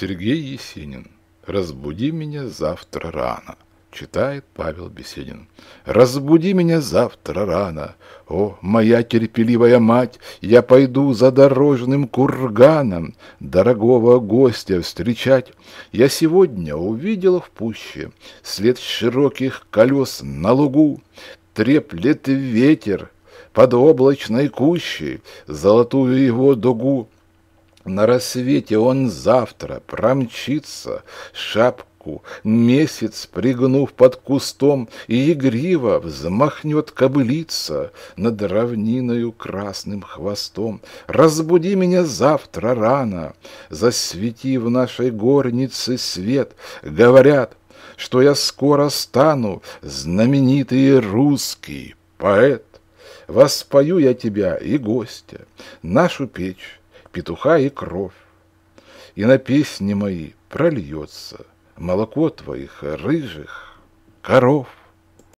Сергей Есенин. «Разбуди меня завтра рано», читает Павел Беседин. «Разбуди меня завтра рано, о, моя терпеливая мать, я пойду за дорожным курганом дорогого гостя встречать. Я сегодня увидел в пуще след широких колес на лугу, треплет ветер под облачной кущей золотую его дугу. На рассвете он завтра промчится, шапку месяц пригнув под кустом, и игриво взмахнет кобылица над равниною красным хвостом. Разбуди меня завтра рано, засвети в нашей горнице свет, говорят, что я скоро стану знаменитый русский поэт. Воспою я тебя и гостя, нашу печь, петуха и кровь. И на песни мои прольется молоко твоих рыжих коров.